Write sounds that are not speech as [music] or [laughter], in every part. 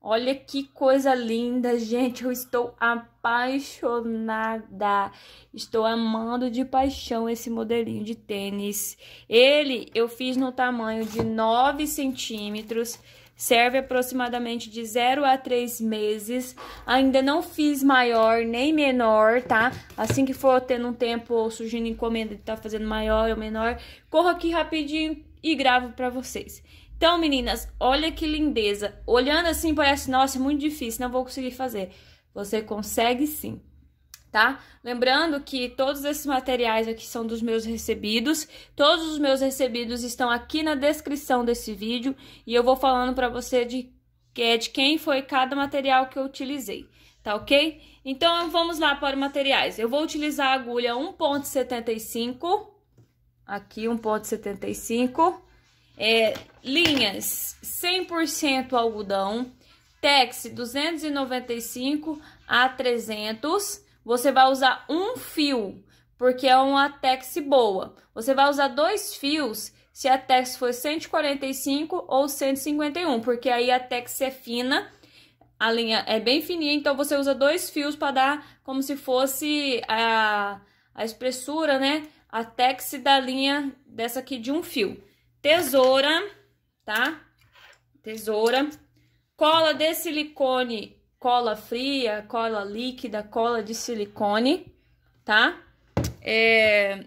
Olha que coisa linda, gente. Eu estou apaixonada. Estou amando de paixão esse modelinho de tênis. Ele eu fiz no tamanho de 9 centímetros. Serve aproximadamente de 0 a 3 meses. Ainda não fiz maior nem menor, tá? Assim que for tendo um tempo ou surgindo encomenda de estar tá fazendo maior ou menor, corro aqui rapidinho e gravo para vocês. Então, meninas, olha que lindeza. Olhando assim parece, nossa, é muito difícil, não vou conseguir fazer. Você consegue sim, tá? Lembrando que todos esses materiais aqui são dos meus recebidos. Todos os meus recebidos estão aqui na descrição desse vídeo e eu vou falando para você de, é de quem foi cada material que eu utilizei, tá ok? Então, vamos lá para os materiais. Eu vou utilizar a agulha 1.75, aqui 1.75 é, linhas 100% algodão, Tex 295 a 300. Você vai usar um fio, porque é uma Tex boa. Você vai usar dois fios se a Tex for 145 ou 151, porque aí a Tex é fina, a linha é bem fininha, então você usa dois fios para dar como se fosse a, a espessura, né? A Tex da linha dessa aqui de um fio tesoura, tá? Tesoura, cola de silicone, cola fria, cola líquida, cola de silicone, tá? É...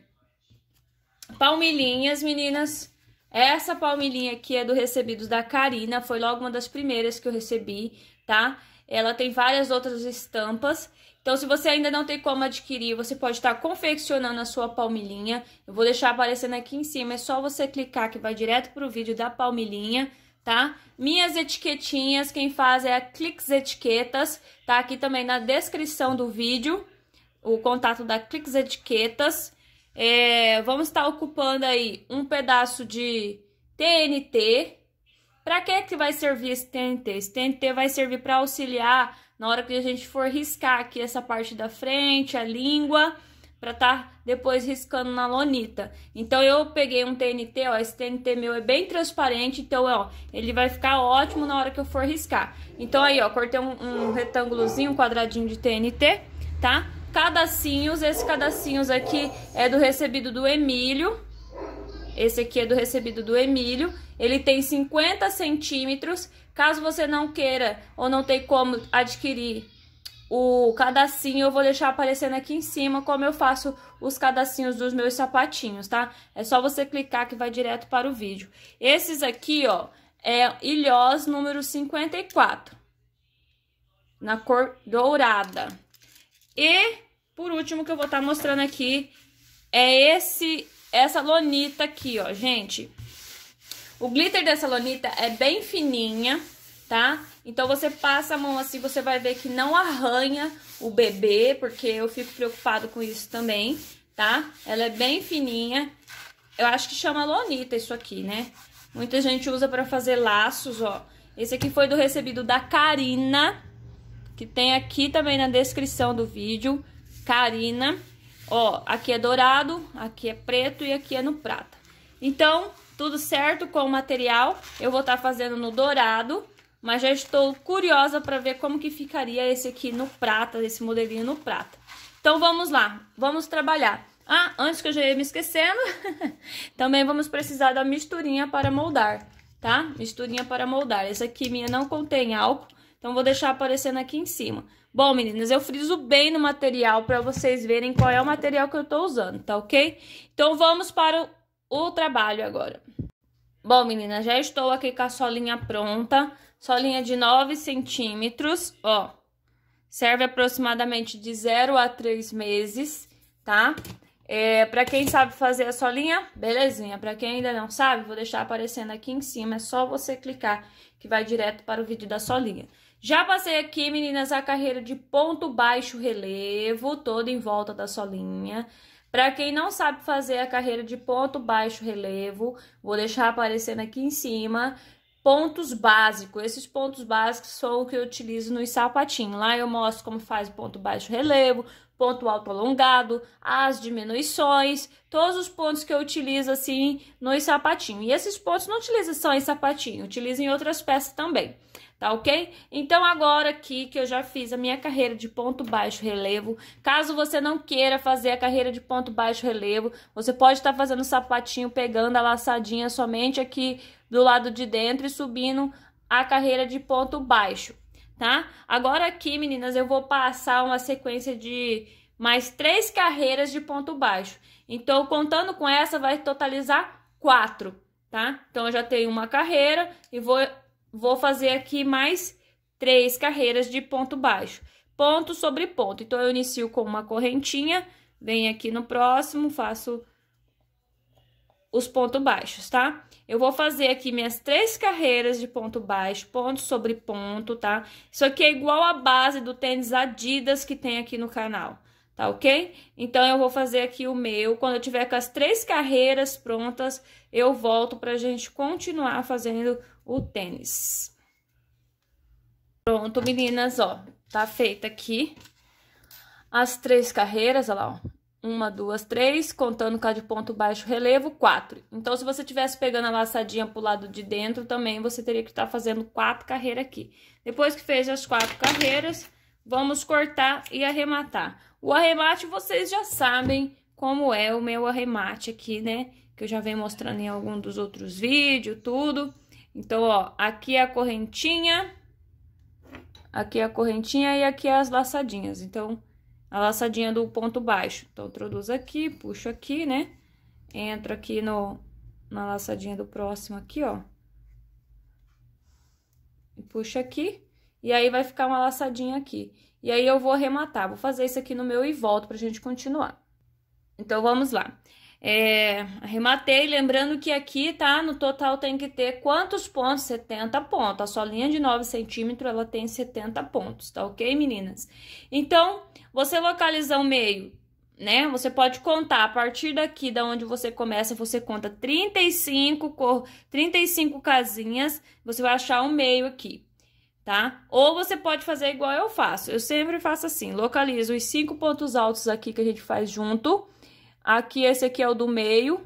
Palmilhinhas, meninas. Essa palmilhinha aqui é do Recebidos da Karina, foi logo uma das primeiras que eu recebi, tá? Ela tem várias outras estampas então, se você ainda não tem como adquirir, você pode estar confeccionando a sua palmilhinha. Eu vou deixar aparecendo aqui em cima, é só você clicar que vai direto para o vídeo da palmilhinha, tá? Minhas etiquetinhas, quem faz é a Clix Etiquetas, tá aqui também na descrição do vídeo, o contato da Clix Etiquetas. É, vamos estar ocupando aí um pedaço de TNT, para que que vai servir esse TNT? Esse TNT vai servir para auxiliar na hora que a gente for riscar aqui essa parte da frente, a língua, para estar tá depois riscando na lonita. Então eu peguei um TNT, ó, esse TNT meu é bem transparente, então ó, ele vai ficar ótimo na hora que eu for riscar. Então aí, ó, cortei um, um retângulozinho, um quadradinho de TNT, tá? Cadacinhos, esses cadacinhos aqui é do recebido do Emílio, esse aqui é do recebido do Emílio. Ele tem 50 centímetros. Caso você não queira ou não tem como adquirir o cadacinho, eu vou deixar aparecendo aqui em cima como eu faço os cadacinhos dos meus sapatinhos, tá? É só você clicar que vai direto para o vídeo. Esses aqui, ó, é ilhós número 54, na cor dourada. E, por último, que eu vou estar tá mostrando aqui, é esse essa lonita aqui, ó, gente. O glitter dessa lonita é bem fininha, tá? Então, você passa a mão assim, você vai ver que não arranha o bebê, porque eu fico preocupado com isso também, tá? Ela é bem fininha. Eu acho que chama lonita isso aqui, né? Muita gente usa pra fazer laços, ó. Esse aqui foi do recebido da Karina, que tem aqui também na descrição do vídeo. Karina. Ó, aqui é dourado, aqui é preto e aqui é no prata. Então, tudo certo com o material. Eu vou estar tá fazendo no dourado, mas já estou curiosa para ver como que ficaria esse aqui no prata, esse modelinho no prata. Então, vamos lá, vamos trabalhar. Ah, antes que eu já ia me esquecendo, [laughs] também vamos precisar da misturinha para moldar, tá? Misturinha para moldar. Essa aqui minha não contém álcool, então vou deixar aparecendo aqui em cima. Bom, meninas, eu friso bem no material para vocês verem qual é o material que eu estou usando, tá ok? Então, vamos para o, o trabalho agora. Bom, meninas, já estou aqui com a solinha pronta. Solinha de 9 centímetros, ó. Serve aproximadamente de 0 a 3 meses, tá? É, para quem sabe fazer a solinha, belezinha. Para quem ainda não sabe, vou deixar aparecendo aqui em cima. É só você clicar que vai direto para o vídeo da solinha. Já passei aqui, meninas, a carreira de ponto baixo relevo, toda em volta da solinha. Para quem não sabe fazer a carreira de ponto baixo relevo, vou deixar aparecendo aqui em cima pontos básicos. Esses pontos básicos são o que eu utilizo nos sapatinhos. Lá eu mostro como faz o ponto baixo relevo, ponto alto alongado, as diminuições, todos os pontos que eu utilizo assim nos sapatinhos. E esses pontos não utilizam só em sapatinho, utilizam em outras peças também tá ok? Então, agora aqui que eu já fiz a minha carreira de ponto baixo relevo, caso você não queira fazer a carreira de ponto baixo relevo, você pode estar tá fazendo sapatinho, pegando a laçadinha somente aqui do lado de dentro e subindo a carreira de ponto baixo, tá? Agora aqui, meninas, eu vou passar uma sequência de mais três carreiras de ponto baixo. Então, contando com essa, vai totalizar quatro, tá? Então, eu já tenho uma carreira e vou vou fazer aqui mais três carreiras de ponto baixo, ponto sobre ponto. Então, eu inicio com uma correntinha, venho aqui no próximo, faço os pontos baixos, tá? Eu vou fazer aqui minhas três carreiras de ponto baixo, ponto sobre ponto, tá? Isso aqui é igual à base do tênis Adidas que tem aqui no canal, tá ok? Então, eu vou fazer aqui o meu. Quando eu tiver com as três carreiras prontas, eu volto pra gente continuar fazendo o tênis. Pronto, meninas, ó, tá feita aqui as três carreiras, olha lá, ó. Uma, duas, três, contando com a de ponto baixo relevo, quatro. Então, se você tivesse pegando a laçadinha pro lado de dentro também, você teria que estar tá fazendo quatro carreiras aqui. Depois que fez as quatro carreiras, vamos cortar e arrematar. O arremate, vocês já sabem como é o meu arremate aqui, né? Que eu já venho mostrando em algum dos outros vídeos, tudo. Então, ó, aqui é a correntinha, aqui é a correntinha e aqui é as laçadinhas. Então, a laçadinha do ponto baixo. Então, introduzo aqui, puxo aqui, né? Entro aqui no, na laçadinha do próximo aqui, ó. E puxo aqui. E aí, vai ficar uma laçadinha aqui. E aí, eu vou arrematar. Vou fazer isso aqui no meu e volto pra gente continuar. Então, vamos lá. É, arrematei, lembrando que aqui, tá? No total tem que ter quantos pontos? 70 pontos. A sua linha de 9 centímetros, ela tem 70 pontos, tá ok, meninas? Então, você localiza o meio, né? Você pode contar a partir daqui, da onde você começa, você conta 35, cor, 35 casinhas, você vai achar o um meio aqui, tá? Ou você pode fazer igual eu faço. Eu sempre faço assim, localizo os cinco pontos altos aqui que a gente faz junto Aqui, esse aqui é o do meio.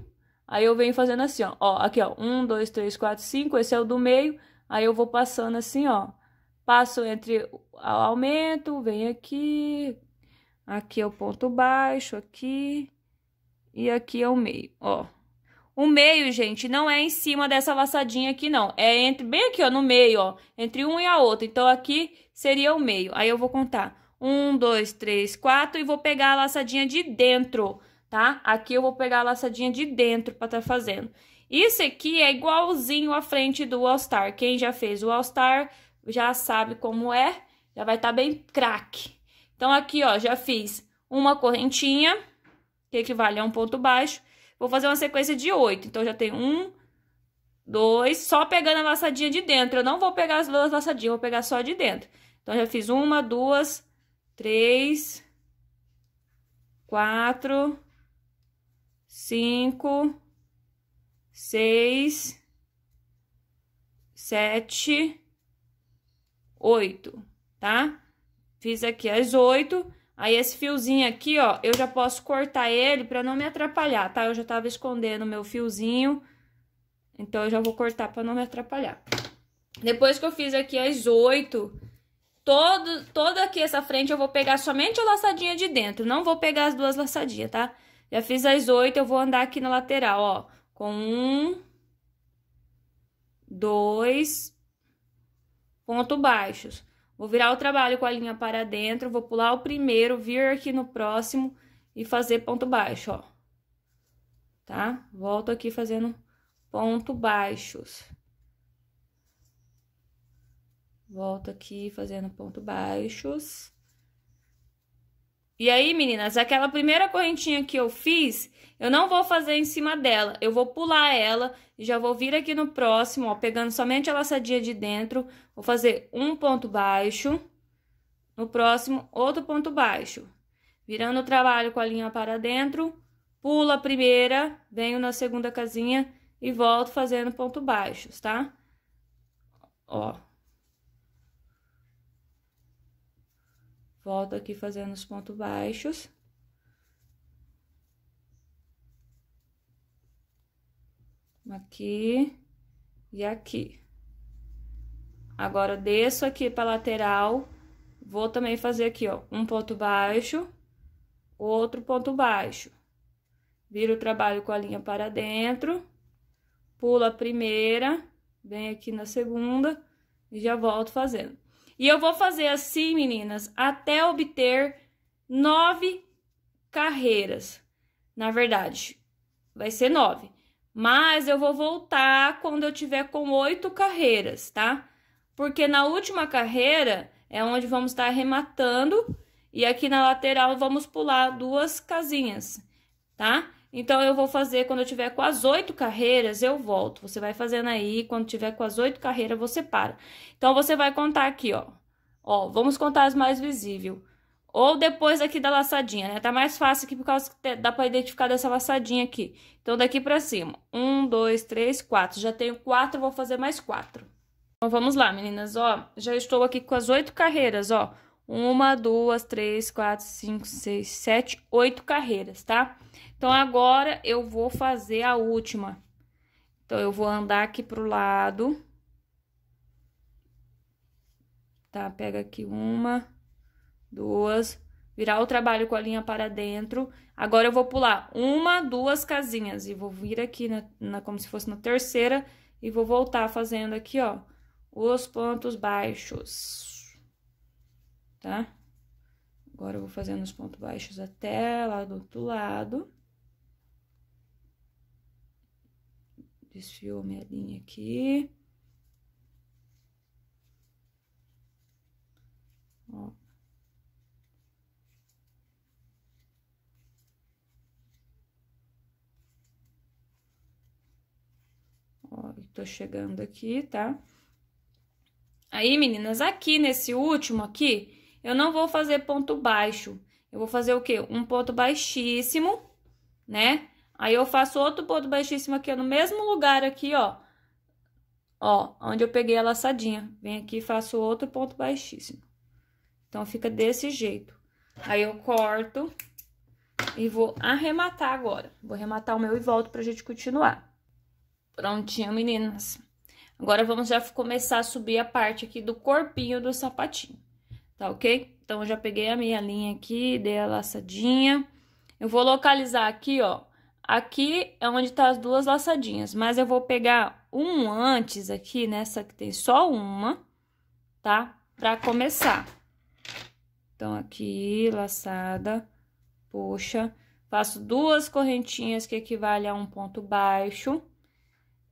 Aí, eu venho fazendo assim, ó. ó aqui, ó. Um, dois, três, quatro, cinco. Esse é o do meio. Aí, eu vou passando assim, ó. Passo entre... Aumento, venho aqui. Aqui é o ponto baixo, aqui. E aqui é o meio, ó. O meio, gente, não é em cima dessa laçadinha aqui, não. É entre bem aqui, ó, no meio, ó. Entre um e a outra. Então, aqui seria o meio. Aí, eu vou contar. Um, dois, três, quatro. E vou pegar a laçadinha de dentro tá? Aqui eu vou pegar a laçadinha de dentro para tá fazendo. Isso aqui é igualzinho à frente do All Star. Quem já fez o All Star já sabe como é, já vai estar tá bem craque. Então, aqui, ó, já fiz uma correntinha, que equivale a um ponto baixo. Vou fazer uma sequência de oito. Então, já tem um, dois, só pegando a laçadinha de dentro. Eu não vou pegar as duas laçadinhas, vou pegar só de dentro. Então, já fiz uma, duas, três, quatro, cinco, seis, sete, oito, tá? Fiz aqui as oito. Aí, esse fiozinho aqui, ó, eu já posso cortar ele pra não me atrapalhar, tá? Eu já tava escondendo meu fiozinho, então eu já vou cortar pra não me atrapalhar. Depois que eu fiz aqui as oito, todo, toda aqui essa frente eu vou pegar somente a laçadinha de dentro, não vou pegar as duas laçadinhas, tá? Tá? Já fiz as oito, eu vou andar aqui na lateral, ó. Com um, dois, ponto baixos. Vou virar o trabalho com a linha para dentro, vou pular o primeiro, vir aqui no próximo e fazer ponto baixo, ó. Tá? Volto aqui fazendo ponto baixos. Volto aqui fazendo ponto baixos. E aí, meninas, aquela primeira correntinha que eu fiz, eu não vou fazer em cima dela. Eu vou pular ela e já vou vir aqui no próximo, ó, pegando somente a laçadinha de dentro. Vou fazer um ponto baixo. No próximo, outro ponto baixo. Virando o trabalho com a linha para dentro, pulo a primeira, venho na segunda casinha e volto fazendo ponto baixo, tá? Ó. Volto aqui fazendo os pontos baixos. Aqui e aqui. Agora, desço aqui pra lateral, vou também fazer aqui, ó, um ponto baixo, outro ponto baixo. Viro o trabalho com a linha para dentro, pulo a primeira, venho aqui na segunda e já volto fazendo. E eu vou fazer assim, meninas, até obter nove carreiras. Na verdade, vai ser nove. Mas eu vou voltar quando eu tiver com oito carreiras, tá? Porque na última carreira é onde vamos estar arrematando e aqui na lateral vamos pular duas casinhas, tá? Então, eu vou fazer quando eu tiver com as oito carreiras, eu volto. Você vai fazendo aí, quando tiver com as oito carreiras, você para. Então, você vai contar aqui, ó. Ó, vamos contar as mais visíveis. Ou depois aqui da laçadinha, né? Tá mais fácil aqui por causa que dá pra identificar dessa laçadinha aqui. Então, daqui pra cima. Um, dois, três, quatro. Já tenho quatro, vou fazer mais quatro. Então, vamos lá, meninas. Ó, já estou aqui com as oito carreiras, ó. Uma, duas, três, quatro, cinco, seis, sete, oito carreiras, tá? Então, agora eu vou fazer a última. Então, eu vou andar aqui pro lado. Tá? Pega aqui uma, duas, virar o trabalho com a linha para dentro. Agora, eu vou pular uma, duas casinhas. E vou vir aqui, na, na como se fosse na terceira, e vou voltar fazendo aqui, ó, os pontos baixos. Tá? Agora, eu vou fazendo os pontos baixos até lá do outro lado. Desfiou minha linha aqui. Ó. Ó, tô chegando aqui, tá? Aí, meninas, aqui nesse último aqui, eu não vou fazer ponto baixo. Eu vou fazer o quê? Um ponto baixíssimo, né? Aí eu faço outro ponto baixíssimo aqui, ó, no mesmo lugar aqui, ó. Ó, onde eu peguei a laçadinha. Vem aqui e faço outro ponto baixíssimo. Então, fica desse jeito. Aí eu corto e vou arrematar agora. Vou arrematar o meu e volto pra gente continuar. Prontinho, meninas. Agora, vamos já começar a subir a parte aqui do corpinho do sapatinho, tá ok? Então, eu já peguei a minha linha aqui, dei a laçadinha. Eu vou localizar aqui, ó Aqui é onde tá as duas laçadinhas, mas eu vou pegar um antes aqui, nessa que tem só uma, tá? Pra começar. Então, aqui, laçada, puxa, faço duas correntinhas que equivale a um ponto baixo.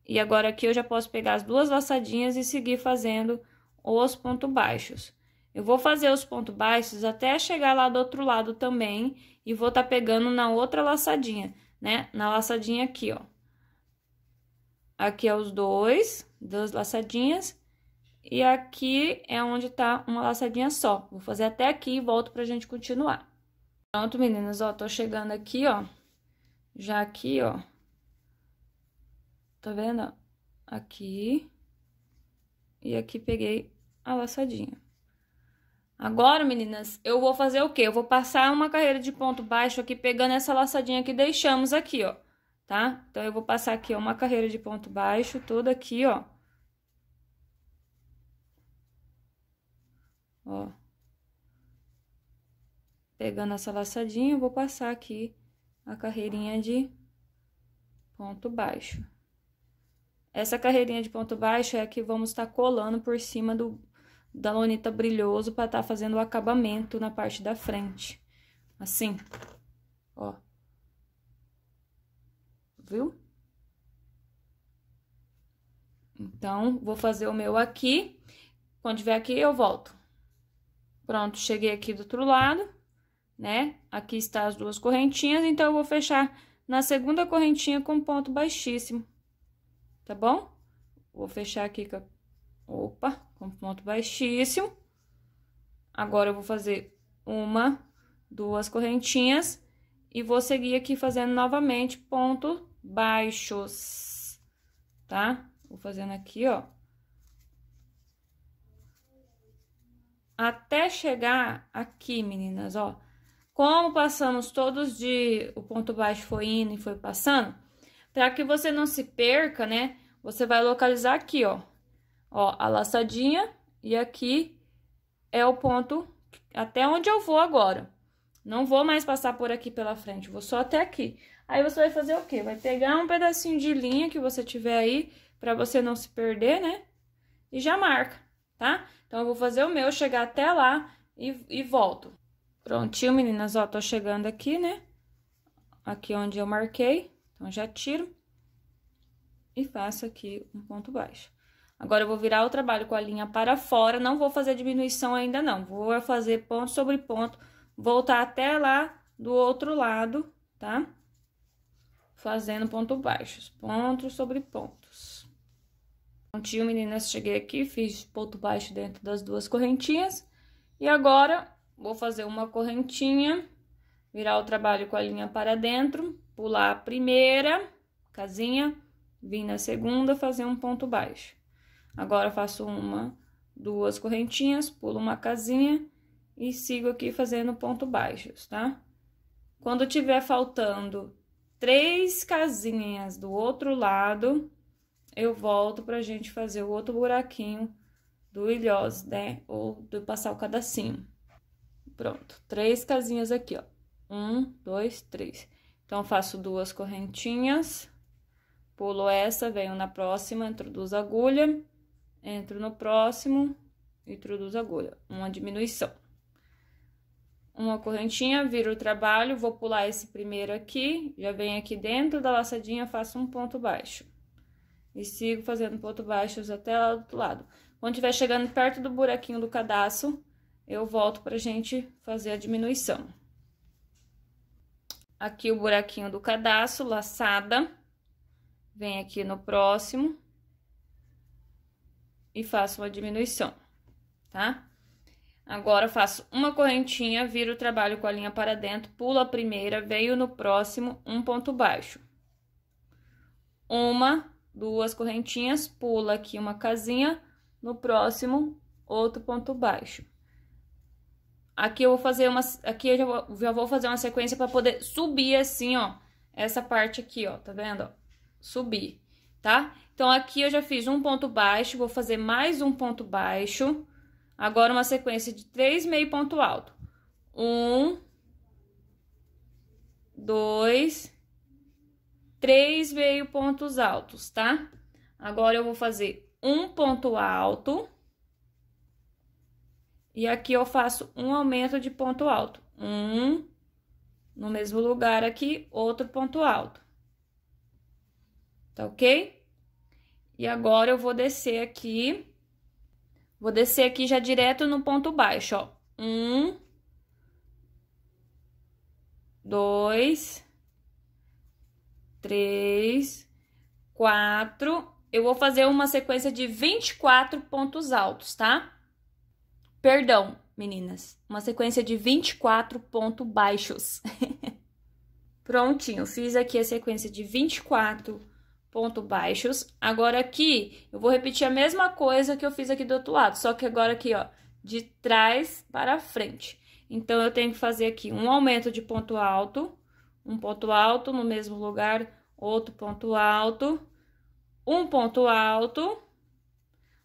E agora aqui eu já posso pegar as duas laçadinhas e seguir fazendo os pontos baixos. Eu vou fazer os pontos baixos até chegar lá do outro lado também e vou tá pegando na outra laçadinha né? Na laçadinha aqui, ó. Aqui é os dois, duas laçadinhas. E aqui é onde tá uma laçadinha só. Vou fazer até aqui e volto pra gente continuar. Pronto, meninas, ó, tô chegando aqui, ó. Já aqui, ó. Tá vendo? Aqui. E aqui peguei a laçadinha. Agora, meninas, eu vou fazer o quê? Eu vou passar uma carreira de ponto baixo aqui, pegando essa laçadinha que deixamos aqui, ó, tá? Então, eu vou passar aqui, ó, uma carreira de ponto baixo, toda aqui, ó. Ó. Pegando essa laçadinha, eu vou passar aqui a carreirinha de ponto baixo. Essa carreirinha de ponto baixo é a que vamos estar tá colando por cima do, da lonita brilhoso para estar tá fazendo o acabamento na parte da frente. Assim, ó. Viu? Então, vou fazer o meu aqui. Quando tiver aqui, eu volto. Pronto, cheguei aqui do outro lado, né? Aqui está as duas correntinhas, então eu vou fechar na segunda correntinha com ponto baixíssimo, tá bom? Vou fechar aqui com... Opa! com ponto baixíssimo. Agora, eu vou fazer uma, duas correntinhas e vou seguir aqui fazendo novamente ponto baixos, tá? Vou fazendo aqui, ó. Até chegar aqui, meninas, ó. Como passamos todos de... O ponto baixo foi indo e foi passando, para que você não se perca, né? Você vai localizar aqui, ó. Ó, a laçadinha e aqui é o ponto até onde eu vou agora. Não vou mais passar por aqui pela frente, vou só até aqui. Aí você vai fazer o quê? Vai pegar um pedacinho de linha que você tiver aí, pra você não se perder, né? E já marca, tá? Então, eu vou fazer o meu, chegar até lá e, e volto. Prontinho, meninas, ó, tô chegando aqui, né? Aqui onde eu marquei, então já tiro e faço aqui um ponto baixo. Agora eu vou virar o trabalho com a linha para fora, não vou fazer diminuição ainda não, vou fazer ponto sobre ponto, voltar até lá do outro lado, tá? Fazendo ponto baixos, pontos sobre pontos. Prontinho, meninas, cheguei aqui, fiz ponto baixo dentro das duas correntinhas. E agora, vou fazer uma correntinha, virar o trabalho com a linha para dentro, pular a primeira casinha, vir na segunda, fazer um ponto baixo. Agora faço uma, duas correntinhas, pulo uma casinha e sigo aqui fazendo ponto baixos, tá? Quando tiver faltando três casinhas do outro lado, eu volto pra gente fazer o outro buraquinho do ilhós, né? Ou do passar o cadacinho. Pronto, três casinhas aqui, ó. Um, dois, três. Então, faço duas correntinhas, pulo essa, venho na próxima, introduzo a agulha entro no próximo, introduzo a agulha, uma diminuição. Uma correntinha, viro o trabalho, vou pular esse primeiro aqui, já venho aqui dentro da laçadinha, faço um ponto baixo. E sigo fazendo ponto baixos até lá do outro lado. Quando estiver chegando perto do buraquinho do cadastro, eu volto pra gente fazer a diminuição. Aqui o buraquinho do cadastro, laçada. Vem aqui no próximo, e faço uma diminuição, tá? Agora faço uma correntinha, viro o trabalho com a linha para dentro, pulo a primeira, veio no próximo, um ponto baixo. Uma, duas correntinhas, pula aqui uma casinha, no próximo, outro ponto baixo. Aqui eu vou fazer uma, aqui eu já vou, já vou fazer uma sequência para poder subir assim, ó, essa parte aqui, ó, tá vendo? Ó, subir tá? Então, aqui eu já fiz um ponto baixo, vou fazer mais um ponto baixo. Agora, uma sequência de três meio ponto alto. Um, dois, três meio pontos altos, tá? Agora, eu vou fazer um ponto alto. E aqui eu faço um aumento de ponto alto. Um, no mesmo lugar aqui, outro ponto alto tá ok? E agora eu vou descer aqui, vou descer aqui já direto no ponto baixo, ó. Um, dois, três, quatro. Eu vou fazer uma sequência de 24 pontos altos, tá? Perdão, meninas, uma sequência de 24 pontos baixos. [laughs] Prontinho, fiz aqui a sequência de 24 pontos ponto baixos. Agora aqui, eu vou repetir a mesma coisa que eu fiz aqui do outro lado, só que agora aqui, ó, de trás para frente. Então, eu tenho que fazer aqui um aumento de ponto alto, um ponto alto no mesmo lugar, outro ponto alto, um ponto alto,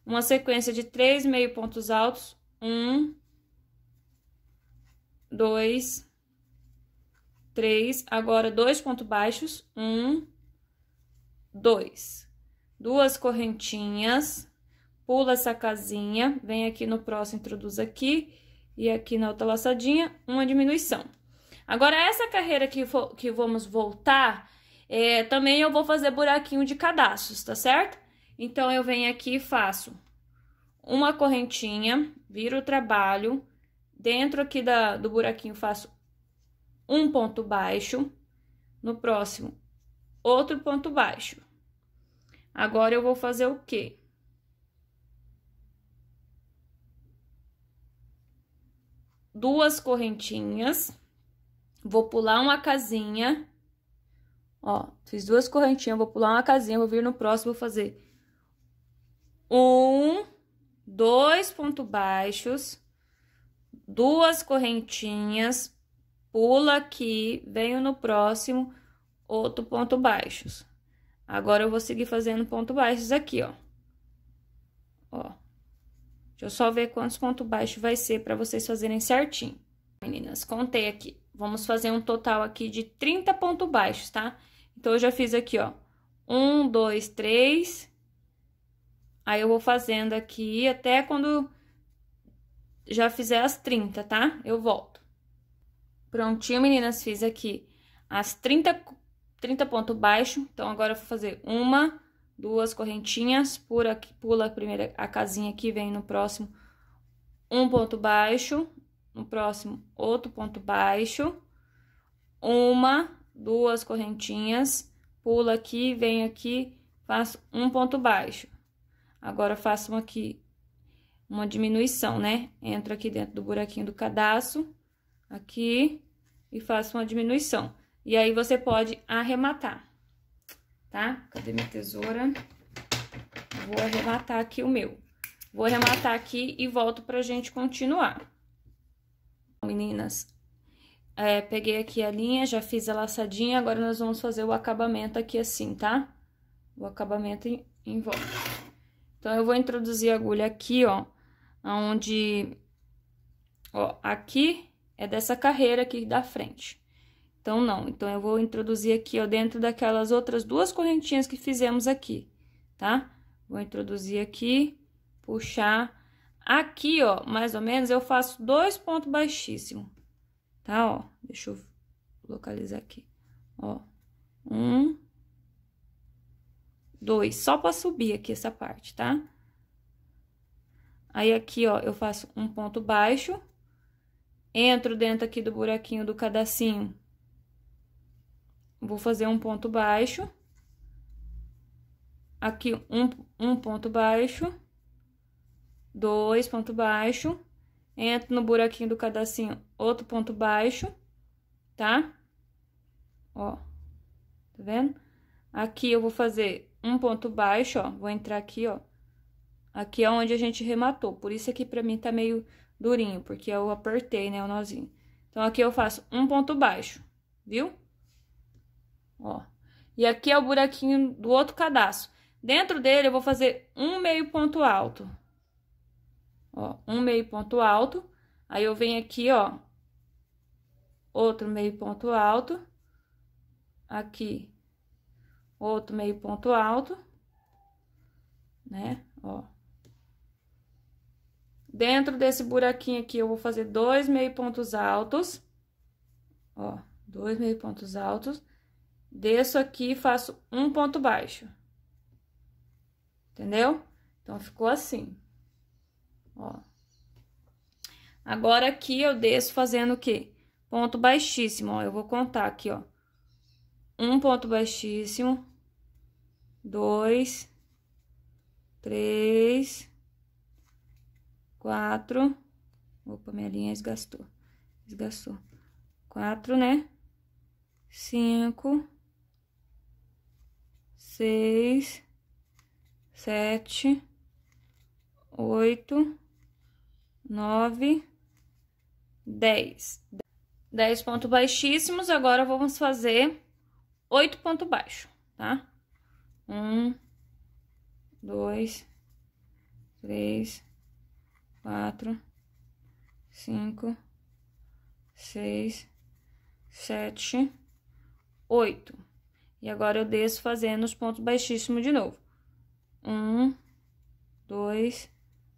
uma sequência de três meio pontos altos, um, dois, três, agora dois pontos baixos, um, dois, duas correntinhas, pula essa casinha, vem aqui no próximo, introduz aqui, e aqui na outra laçadinha, uma diminuição. Agora, essa carreira que, for, que vamos voltar, é, também eu vou fazer buraquinho de cadastros, tá certo? Então, eu venho aqui e faço uma correntinha, viro o trabalho, dentro aqui da, do buraquinho faço um ponto baixo, no próximo, outro ponto baixo. Agora eu vou fazer o quê? Duas correntinhas. Vou pular uma casinha. Ó, fiz duas correntinhas, vou pular uma casinha, vou vir no próximo, vou fazer um, dois pontos baixos, duas correntinhas, pula aqui, venho no próximo, outro ponto baixos. Agora, eu vou seguir fazendo ponto baixos aqui, ó. Ó. Deixa eu só ver quantos pontos baixos vai ser para vocês fazerem certinho. Meninas, contei aqui. Vamos fazer um total aqui de 30 pontos baixos, tá? Então, eu já fiz aqui, ó. Um, dois, três. Aí, eu vou fazendo aqui até quando já fizer as 30, tá? Eu volto. Prontinho, meninas, fiz aqui as 30 30 ponto baixo, então agora eu vou fazer uma, duas correntinhas, por aqui, pula a primeira, a casinha aqui, vem no próximo um ponto baixo, no próximo outro ponto baixo, uma, duas correntinhas, pula aqui, vem aqui, faço um ponto baixo. Agora, faço aqui uma diminuição, né? Entro aqui dentro do buraquinho do cadastro, aqui, e faço uma diminuição. E aí você pode arrematar, tá? Cadê minha tesoura? Vou arrematar aqui o meu. Vou arrematar aqui e volto pra gente continuar. Meninas, é, peguei aqui a linha, já fiz a laçadinha, agora nós vamos fazer o acabamento aqui assim, tá? O acabamento em, em volta. Então, eu vou introduzir a agulha aqui, ó, onde, ó, aqui é dessa carreira aqui da frente. Então, não. Então, eu vou introduzir aqui, ó, dentro daquelas outras duas correntinhas que fizemos aqui, tá? Vou introduzir aqui, puxar. Aqui, ó, mais ou menos, eu faço dois pontos baixíssimos, tá? Ó, deixa eu localizar aqui, ó. Um, dois, só pra subir aqui essa parte, tá? Aí, aqui, ó, eu faço um ponto baixo, entro dentro aqui do buraquinho do cadacinho Vou fazer um ponto baixo. Aqui, um, um ponto baixo. Dois ponto baixo. Entro no buraquinho do cadacinho, outro ponto baixo, tá? Ó, tá vendo? Aqui eu vou fazer um ponto baixo, ó. Vou entrar aqui, ó. Aqui é onde a gente rematou. Por isso aqui pra mim tá meio durinho, porque eu apertei, né, o nozinho. Então, aqui eu faço um ponto baixo, viu? ó. E aqui é o buraquinho do outro cadastro. Dentro dele, eu vou fazer um meio ponto alto. Ó, um meio ponto alto. Aí, eu venho aqui, ó, outro meio ponto alto. Aqui, outro meio ponto alto. Né, ó. Dentro desse buraquinho aqui, eu vou fazer dois meio pontos altos. Ó, dois meio pontos altos desço aqui e faço um ponto baixo. Entendeu? Então, ficou assim. Ó. Agora, aqui eu desço fazendo o quê? Ponto baixíssimo, ó. Eu vou contar aqui, ó. Um ponto baixíssimo. Dois. Três. Quatro. Opa, minha linha esgastou. Esgastou. Quatro, né? Cinco seis, sete, oito, nove, dez. Dez pontos baixíssimos, agora vamos fazer oito pontos baixos, tá? Um, dois, três, quatro, cinco, seis, sete, oito. E agora eu desço fazendo os pontos baixíssimos de novo. Um, dois,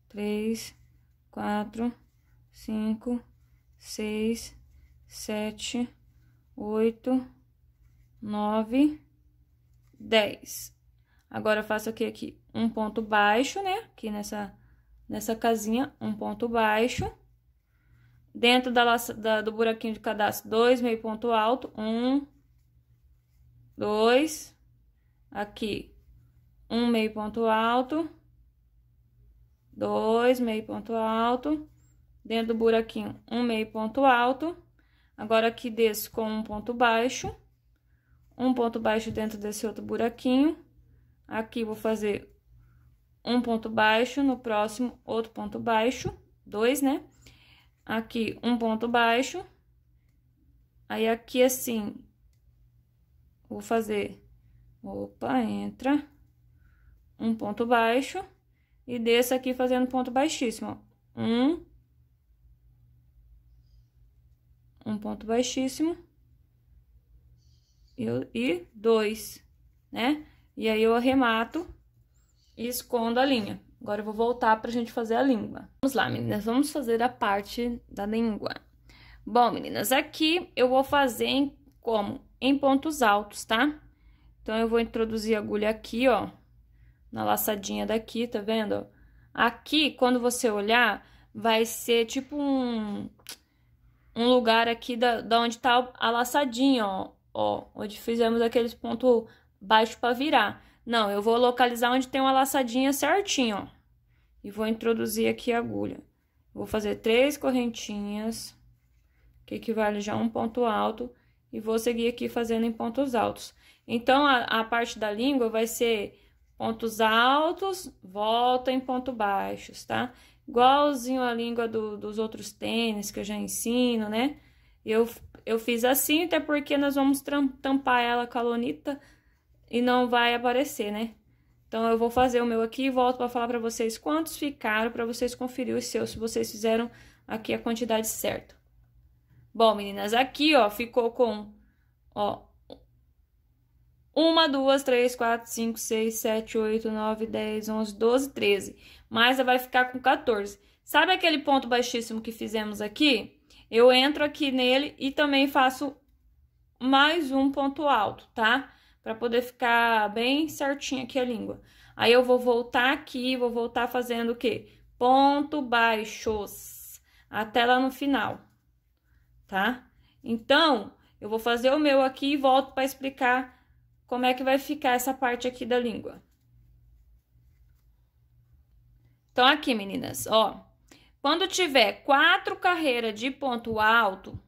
três, quatro, cinco, seis, sete, oito, nove, dez. Agora eu faço aqui, aqui um ponto baixo, né? Aqui nessa, nessa casinha, um ponto baixo. Dentro da, da do buraquinho de cadastro, dois meio ponto alto. Um, dois, aqui, um meio ponto alto, dois meio ponto alto, dentro do buraquinho, um meio ponto alto. Agora, aqui desço com um ponto baixo, um ponto baixo dentro desse outro buraquinho. Aqui, vou fazer um ponto baixo, no próximo, outro ponto baixo, dois, né? Aqui, um ponto baixo. Aí, aqui, assim, Vou fazer, opa, entra, um ponto baixo e desça aqui fazendo ponto baixíssimo. Um, um ponto baixíssimo e, e dois, né? E aí eu arremato e escondo a linha. Agora eu vou voltar pra gente fazer a língua. Vamos lá, meninas, vamos fazer a parte da língua. Bom, meninas, aqui eu vou fazer em como? em pontos altos, tá? Então, eu vou introduzir a agulha aqui, ó, na laçadinha daqui, tá vendo? Aqui, quando você olhar, vai ser tipo um, um lugar aqui da, da onde tá a laçadinha, ó, ó, onde fizemos aqueles pontos baixos para virar. Não, eu vou localizar onde tem uma laçadinha certinho, ó. E vou introduzir aqui a agulha. Vou fazer três correntinhas, que equivale já a um ponto alto e vou seguir aqui fazendo em pontos altos. Então, a, a parte da língua vai ser pontos altos, volta em ponto baixos, tá? Igualzinho a língua do, dos outros tênis que eu já ensino, né? Eu, eu fiz assim, até porque nós vamos tampar ela com a lonita e não vai aparecer, né? Então, eu vou fazer o meu aqui e volto para falar para vocês quantos ficaram, para vocês conferir os seus, se vocês fizeram aqui a quantidade certa. Bom, meninas, aqui, ó, ficou com, ó, 1, 2, 3, 4, 5, 6, 7, 8, 9, 10, 11, 12, 13. Mas vai ficar com 14. Sabe aquele ponto baixíssimo que fizemos aqui? Eu entro aqui nele e também faço mais um ponto alto, tá? Pra poder ficar bem certinho aqui a língua. Aí eu vou voltar aqui, vou voltar fazendo o quê? Ponto baixos, até lá no final tá? Então, eu vou fazer o meu aqui e volto para explicar como é que vai ficar essa parte aqui da língua. Então, aqui, meninas, ó. Quando tiver quatro carreiras de ponto alto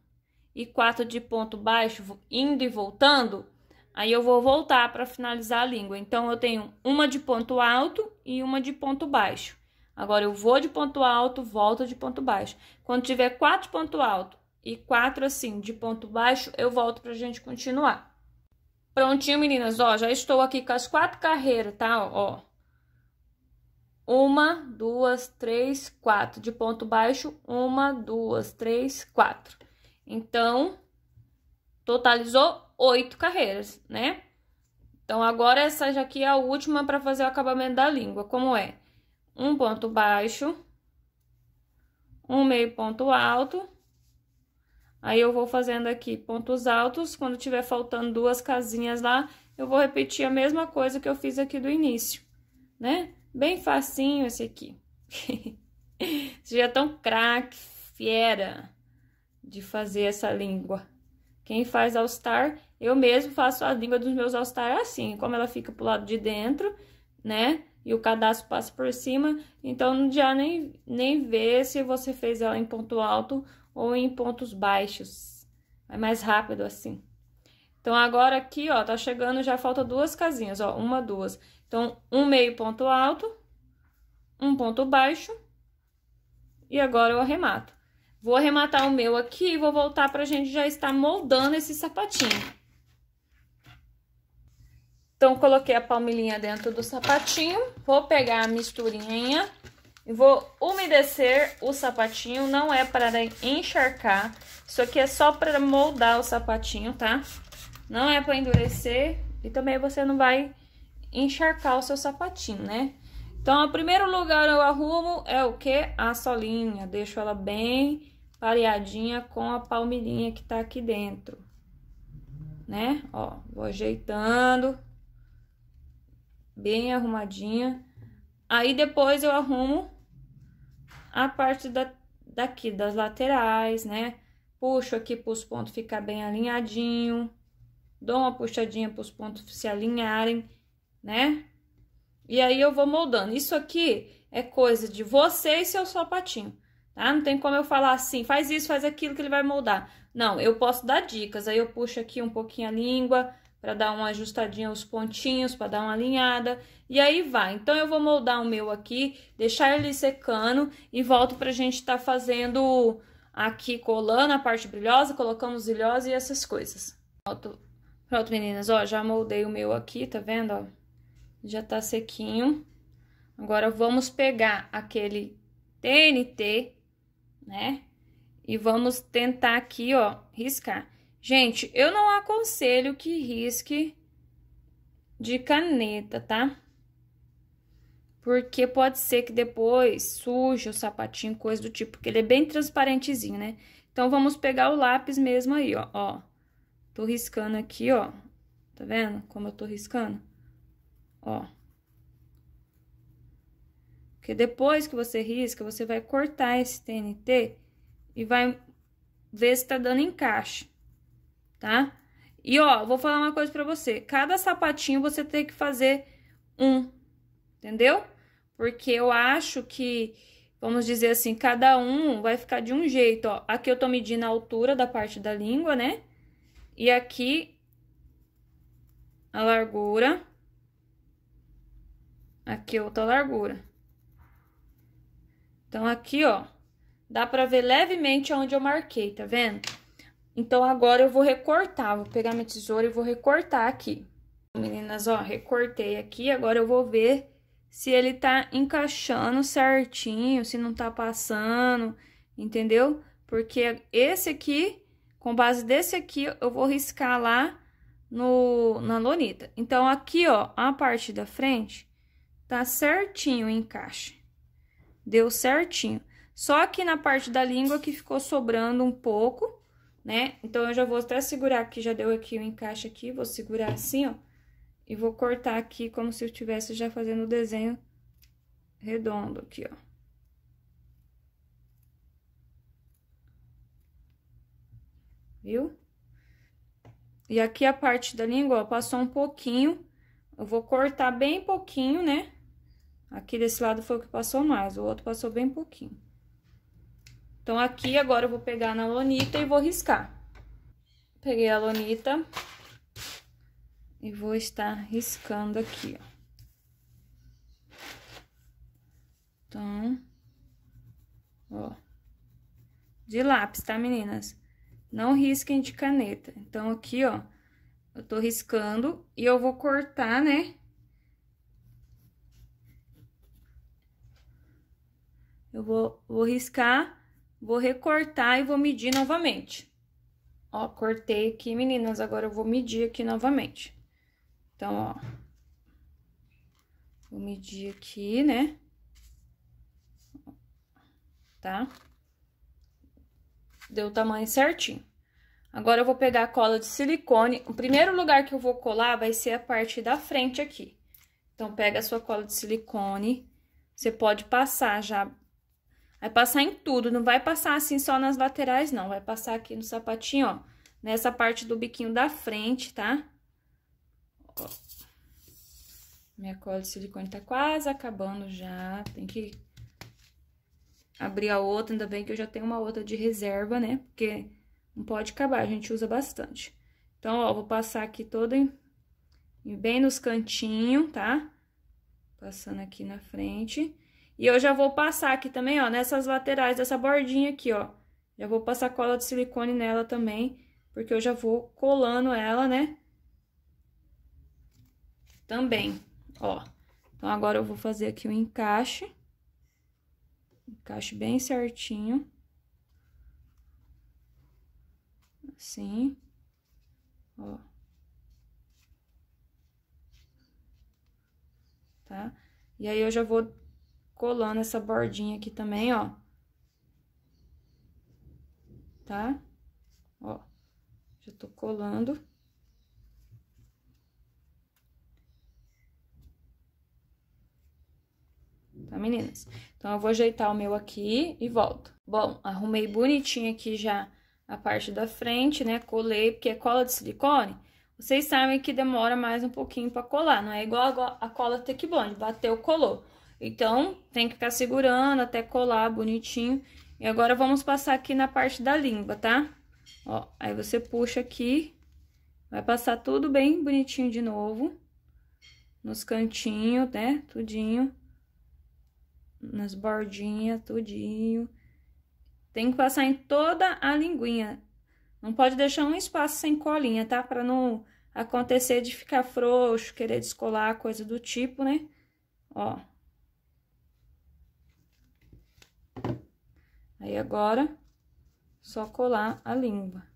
e quatro de ponto baixo, indo e voltando, aí eu vou voltar para finalizar a língua. Então, eu tenho uma de ponto alto e uma de ponto baixo. Agora, eu vou de ponto alto, volto de ponto baixo. Quando tiver quatro ponto alto e quatro assim de ponto baixo, eu volto pra gente continuar. Prontinho, meninas, ó, já estou aqui com as quatro carreiras, tá, ó. Uma, duas, três, quatro. De ponto baixo, uma, duas, três, quatro. Então, totalizou oito carreiras, né? Então, agora essa aqui é a última para fazer o acabamento da língua. Como é? Um ponto baixo, um meio ponto alto, Aí eu vou fazendo aqui pontos altos, quando tiver faltando duas casinhas lá, eu vou repetir a mesma coisa que eu fiz aqui do início, né? Bem facinho esse aqui. Você [laughs] já tão craque, fiera de fazer essa língua. Quem faz all star, eu mesmo faço a língua dos meus all star assim, como ela fica pro lado de dentro, né? E o cadastro passa por cima, então já nem, nem vê se você fez ela em ponto alto ou em pontos baixos. É mais rápido assim. Então, agora aqui, ó, tá chegando, já falta duas casinhas, ó, uma, duas. Então, um meio ponto alto, um ponto baixo, e agora eu arremato. Vou arrematar o meu aqui e vou voltar pra gente já estar moldando esse sapatinho. Então, coloquei a palmilhinha dentro do sapatinho, vou pegar a misturinha e vou umedecer o sapatinho, não é para encharcar. Isso aqui é só para moldar o sapatinho, tá? Não é para endurecer e também você não vai encharcar o seu sapatinho, né? Então, o primeiro lugar eu arrumo é o que? A solinha. Deixo ela bem pareadinha com a palmilhinha que tá aqui dentro. Né? Ó, vou ajeitando. Bem arrumadinha. Aí depois eu arrumo a parte da, daqui, das laterais, né? Puxo aqui para os pontos ficar bem alinhadinho. Dou uma puxadinha para os pontos se alinharem, né? E aí eu vou moldando. Isso aqui é coisa de você e seu sapatinho, tá? Não tem como eu falar assim, faz isso, faz aquilo que ele vai moldar. Não, eu posso dar dicas. Aí eu puxo aqui um pouquinho a língua, para dar uma ajustadinha aos pontinhos, para dar uma alinhada, e aí vai. Então, eu vou moldar o meu aqui, deixar ele secando e volto pra gente estar tá fazendo aqui, colando a parte brilhosa, colocando os ilhós e essas coisas. Pronto, pronto meninas, ó, já moldei o meu aqui, tá vendo, ó? Já tá sequinho. Agora, vamos pegar aquele TNT, né? E vamos tentar aqui, ó, riscar. Gente, eu não aconselho que risque de caneta, tá? Porque pode ser que depois suje o sapatinho, coisa do tipo, porque ele é bem transparentezinho, né? Então, vamos pegar o lápis mesmo aí, ó, ó. Tô riscando aqui, ó. Tá vendo como eu tô riscando? Ó. Porque depois que você risca, você vai cortar esse TNT e vai ver se tá dando encaixe tá? E ó, vou falar uma coisa pra você: cada sapatinho você tem que fazer um, entendeu? Porque eu acho que, vamos dizer assim, cada um vai ficar de um jeito, ó. Aqui eu tô medindo a altura da parte da língua, né? E aqui a largura. Aqui é outra largura. Então, aqui, ó, dá pra ver levemente onde eu marquei, tá vendo? Então, agora eu vou recortar, vou pegar minha tesoura e vou recortar aqui. Meninas, ó, recortei aqui, agora eu vou ver se ele tá encaixando certinho, se não tá passando, entendeu? Porque esse aqui, com base desse aqui, eu vou riscar lá no, na lonita. Então, aqui, ó, a parte da frente, tá certinho o encaixe. Deu certinho. Só que na parte da língua que ficou sobrando um pouco, né? Então, eu já vou até segurar aqui, já deu aqui o encaixe aqui, vou segurar assim, ó. E vou cortar aqui como se eu estivesse já fazendo o desenho redondo aqui, ó. Viu? E aqui a parte da língua, ó, passou um pouquinho. Eu vou cortar bem pouquinho, né? Aqui desse lado foi o que passou mais, o outro passou bem pouquinho. Então, aqui agora eu vou pegar na lonita e vou riscar. Peguei a lonita e vou estar riscando aqui, ó. Então, ó. De lápis, tá, meninas? Não risquem de caneta. Então, aqui, ó, eu tô riscando e eu vou cortar, né? Eu vou, vou riscar Vou recortar e vou medir novamente. Ó, cortei aqui, meninas, agora eu vou medir aqui novamente. Então, ó. Vou medir aqui, né? Tá? Deu o tamanho certinho. Agora, eu vou pegar a cola de silicone. O primeiro lugar que eu vou colar vai ser a parte da frente aqui. Então, pega a sua cola de silicone. Você pode passar já Vai passar em tudo, não vai passar assim só nas laterais, não. Vai passar aqui no sapatinho, ó, nessa parte do biquinho da frente, tá? Ó. Minha cola de silicone tá quase acabando já, tem que abrir a outra, ainda bem que eu já tenho uma outra de reserva, né? Porque não pode acabar, a gente usa bastante. Então, ó, vou passar aqui todo em, bem nos cantinhos, tá? Passando aqui na frente. E eu já vou passar aqui também, ó, nessas laterais dessa bordinha aqui, ó. Já vou passar cola de silicone nela também, porque eu já vou colando ela, né? Também, ó. Então, agora eu vou fazer aqui o encaixe. Encaixe bem certinho. Assim. Ó. Tá? E aí, eu já vou colando essa bordinha aqui também, ó. Tá? Ó, já tô colando. Tá, meninas? Então, eu vou ajeitar o meu aqui e volto. Bom, arrumei bonitinho aqui já a parte da frente, né? Colei, porque é cola de silicone. Vocês sabem que demora mais um pouquinho pra colar, não é igual a cola Tecbond, bateu, colou. Então, tem que ficar segurando até colar bonitinho. E agora, vamos passar aqui na parte da língua, tá? Ó, aí você puxa aqui, vai passar tudo bem bonitinho de novo. Nos cantinhos, né? Tudinho. Nas bordinhas, tudinho. Tem que passar em toda a linguinha. Não pode deixar um espaço sem colinha, tá? Pra não acontecer de ficar frouxo, querer descolar, coisa do tipo, né? Ó. Aí, agora, só colar a língua,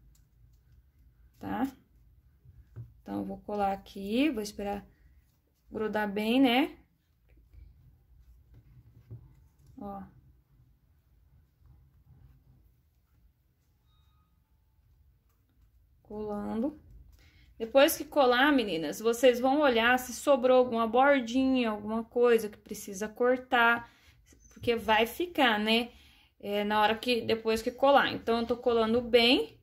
tá? Então, vou colar aqui, vou esperar grudar bem, né? Ó. Colando. Depois que colar, meninas, vocês vão olhar se sobrou alguma bordinha, alguma coisa que precisa cortar, porque vai ficar, né? é, na hora que, depois que colar. Então, eu tô colando bem,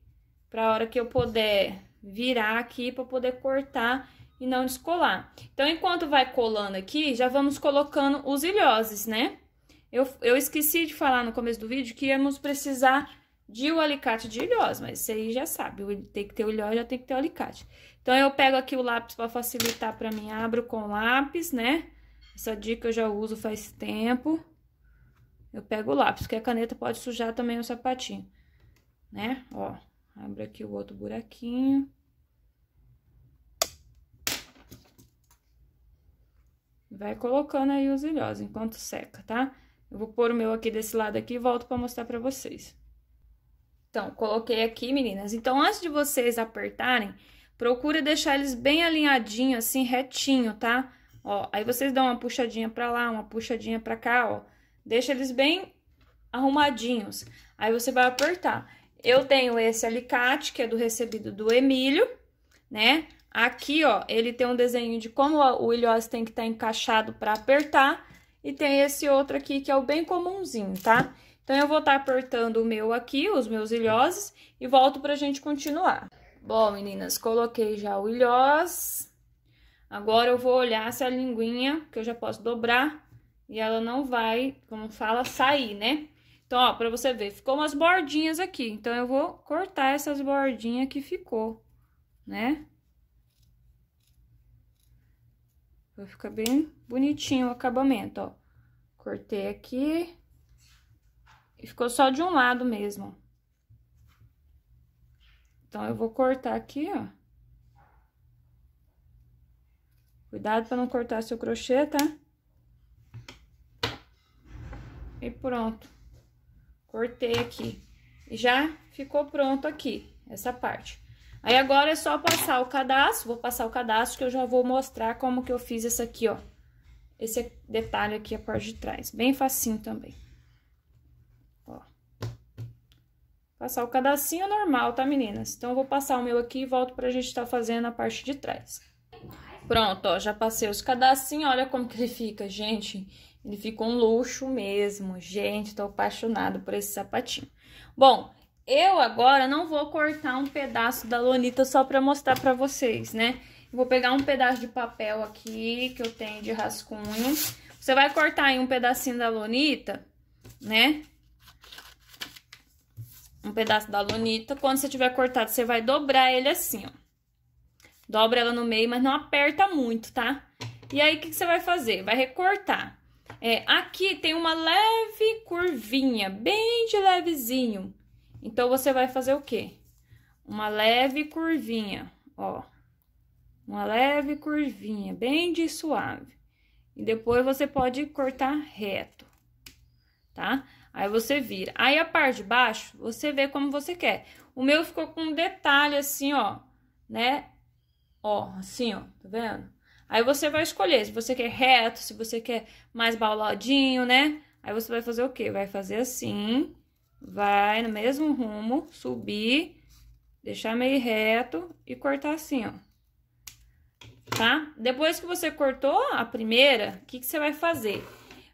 pra hora que eu puder virar aqui, pra poder cortar e não descolar. Então, enquanto vai colando aqui, já vamos colocando os ilhoses, né? Eu, eu esqueci de falar no começo do vídeo que íamos precisar de um alicate de ilhós, mas isso aí já sabe, tem que ter o ilhós, já tem que ter o alicate. Então, eu pego aqui o lápis para facilitar para mim, abro com lápis, né? Essa dica eu já uso faz tempo eu pego o lápis, porque a caneta pode sujar também o sapatinho, né? Ó, abre aqui o outro buraquinho. Vai colocando aí os ilhós enquanto seca, tá? Eu vou pôr o meu aqui desse lado aqui e volto pra mostrar pra vocês. Então, coloquei aqui, meninas. Então, antes de vocês apertarem, procura deixar eles bem alinhadinho, assim, retinho, tá? Ó, aí vocês dão uma puxadinha pra lá, uma puxadinha pra cá, ó Deixa eles bem arrumadinhos. Aí você vai apertar. Eu tenho esse alicate, que é do recebido do Emílio, né? Aqui, ó, ele tem um desenho de como o ilhose tem que estar tá encaixado para apertar. E tem esse outro aqui, que é o bem comumzinho, tá? Então, eu vou estar tá apertando o meu aqui, os meus ilhoses, e volto pra gente continuar. Bom, meninas, coloquei já o ilhós. Agora, eu vou olhar se a linguinha, que eu já posso dobrar, e ela não vai, como fala, sair, né? Então, ó, pra você ver, ficou umas bordinhas aqui. Então, eu vou cortar essas bordinhas que ficou, né? Vai ficar bem bonitinho o acabamento, ó. Cortei aqui. E ficou só de um lado mesmo. Então, eu vou cortar aqui, ó. Cuidado pra não cortar seu crochê, tá? E pronto. Cortei aqui. E já ficou pronto aqui, essa parte. Aí agora é só passar o cadastro, vou passar o cadastro que eu já vou mostrar como que eu fiz essa aqui, ó. Esse detalhe aqui, a parte de trás, bem facinho também. Ó. Passar o cadacinho normal, tá, meninas? Então, eu vou passar o meu aqui e volto pra gente tá fazendo a parte de trás. Pronto, ó, já passei os cadastinhos, olha como que ele fica, gente. Ele ficou um luxo mesmo. Gente, tô apaixonado por esse sapatinho. Bom, eu agora não vou cortar um pedaço da lonita só pra mostrar pra vocês, né? Vou pegar um pedaço de papel aqui, que eu tenho de rascunho. Você vai cortar aí um pedacinho da lonita, né? Um pedaço da lonita. Quando você tiver cortado, você vai dobrar ele assim, ó. Dobra ela no meio, mas não aperta muito, tá? E aí, o que, que você vai fazer? Vai recortar. É, aqui tem uma leve curvinha, bem de levezinho. Então, você vai fazer o quê? Uma leve curvinha, ó. Uma leve curvinha, bem de suave. E depois, você pode cortar reto, tá? Aí, você vira. Aí, a parte de baixo, você vê como você quer. O meu ficou com um detalhe assim, ó, né? Ó, assim, ó, tá vendo? Aí você vai escolher se você quer reto, se você quer mais bauladinho, né? Aí você vai fazer o quê? Vai fazer assim, vai no mesmo rumo, subir, deixar meio reto e cortar assim, ó. Tá? Depois que você cortou a primeira, o que, que você vai fazer?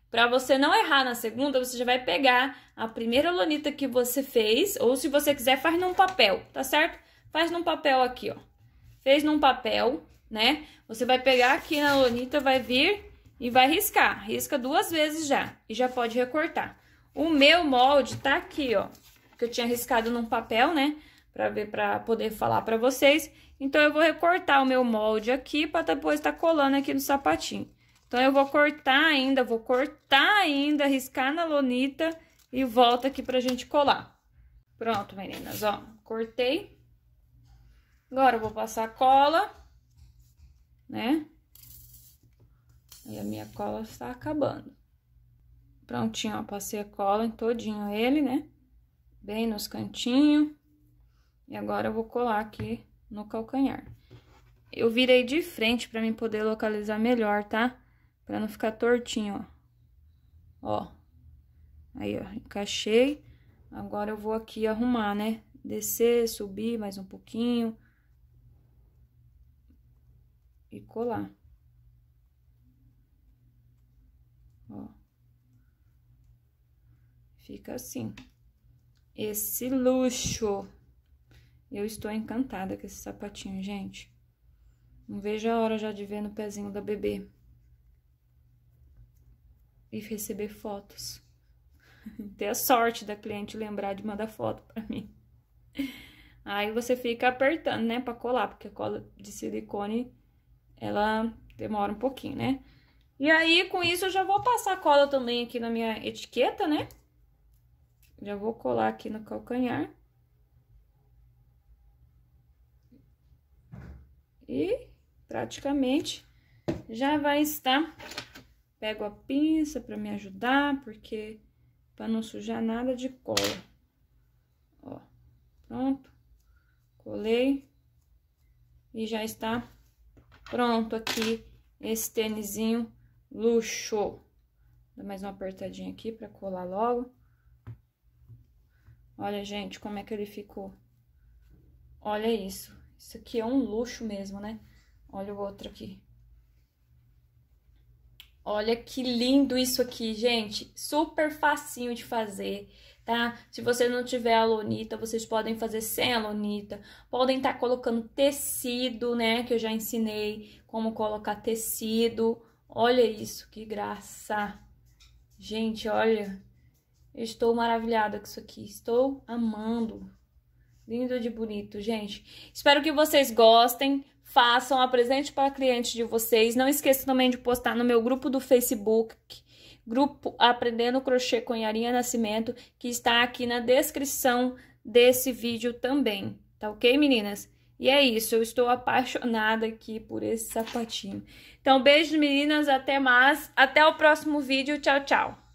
Para você não errar na segunda, você já vai pegar a primeira lonita que você fez, ou se você quiser, faz num papel, tá certo? Faz num papel aqui, ó. Fez num papel, né? Você vai pegar aqui na lonita, vai vir e vai riscar. Risca duas vezes já e já pode recortar. O meu molde tá aqui, ó, que eu tinha riscado num papel, né? Pra ver, pra poder falar pra vocês. Então, eu vou recortar o meu molde aqui pra depois tá colando aqui no sapatinho. Então, eu vou cortar ainda, vou cortar ainda, riscar na lonita e volta aqui pra gente colar. Pronto, meninas, ó, cortei. Agora, eu vou passar cola né? E a minha cola está acabando. Prontinho, ó, passei a cola em todinho ele, né? Bem nos cantinhos. E agora eu vou colar aqui no calcanhar. Eu virei de frente para mim poder localizar melhor, tá? Para não ficar tortinho, ó. Ó. Aí, ó, encaixei. Agora eu vou aqui arrumar, né? Descer, subir mais um pouquinho e colar. Hum. Ó. Fica assim. Esse luxo. Eu estou encantada com esse sapatinho, gente. Não vejo a hora já de ver no pezinho da bebê. E receber fotos. [laughs] Ter a sorte da cliente lembrar de mandar foto pra mim. Aí você fica apertando, né, pra colar, porque a cola de silicone ela demora um pouquinho, né? E aí, com isso, eu já vou passar cola também aqui na minha etiqueta, né? Já vou colar aqui no calcanhar. E praticamente já vai estar. Pego a pinça para me ajudar, porque para não sujar nada de cola. Ó, pronto. Colei. E já está Pronto aqui esse tênisinho luxo. Dá mais uma apertadinha aqui pra colar logo. Olha, gente, como é que ele ficou. Olha isso. Isso aqui é um luxo mesmo, né? Olha o outro aqui. Olha que lindo isso aqui, gente. Super facinho de fazer tá? Se você não tiver alonita, vocês podem fazer sem alonita. Podem estar tá colocando tecido, né? Que eu já ensinei como colocar tecido. Olha isso, que graça! Gente, olha, estou maravilhada com isso aqui. Estou amando. Lindo de bonito, gente. Espero que vocês gostem. Façam, apresente para clientes de vocês. Não esqueça também de postar no meu grupo do Facebook grupo Aprendendo Crochê com Yarinha Nascimento, que está aqui na descrição desse vídeo também, tá ok, meninas? E é isso, eu estou apaixonada aqui por esse sapatinho. Então, beijos meninas, até mais, até o próximo vídeo, tchau, tchau!